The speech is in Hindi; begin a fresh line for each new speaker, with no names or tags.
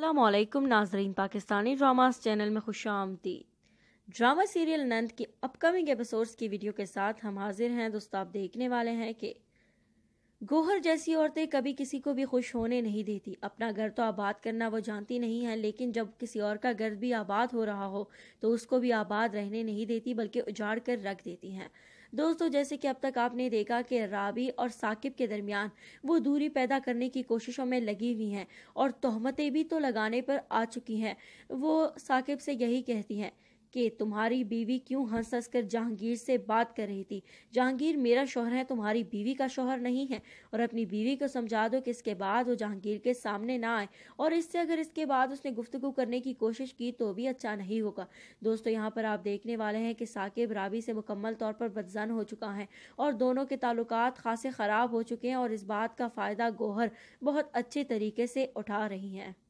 अल्लाम नाजरीन पाकिस्तानी ड्रामास चैनल में खुश आमदीद ड्रामा सीरियल नंद की अपकमिंग एपिसोड्स की वीडियो के साथ हम हाजिर हैं दोस्तों आप देखने वाले हैं कि गोहर जैसी औरतें कभी किसी को भी खुश होने नहीं देती अपना घर तो आबाद करना वो जानती नहीं है लेकिन जब किसी और का घर भी आबाद हो रहा हो तो उसको भी आबाद रहने नहीं देती बल्कि उजाड़ कर रख देती हैं दोस्तों जैसे कि अब तक आपने देखा कि राबी और साकिब के दरमियान वो दूरी पैदा करने की कोशिशों में लगी हुई हैं और तोहमतें भी तो लगाने पर आ चुकी हैं वो साकिब से यही कहती हैं कि तुम्हारी बीवी क्यों हंस हंस कर जहांगीर से बात कर रही थी जहांगीर मेरा शोहर है तुम्हारी बीवी का शोहर नहीं है और अपनी बीवी को समझा दो कि इसके बाद वो जहांगीर के सामने ना आए और इससे अगर इसके बाद उसने गुफ्तु करने की कोशिश की तो भी अच्छा नहीं होगा दोस्तों यहाँ पर आप देखने वाले हैं कि साकिब राबी से मुकम्मल तौर पर बदजन हो चुका है और दोनों के ताल्लुक खासे ख़राब हो चुके हैं और इस बात का फ़ायदा गोहर बहुत अच्छे तरीके से उठा रही हैं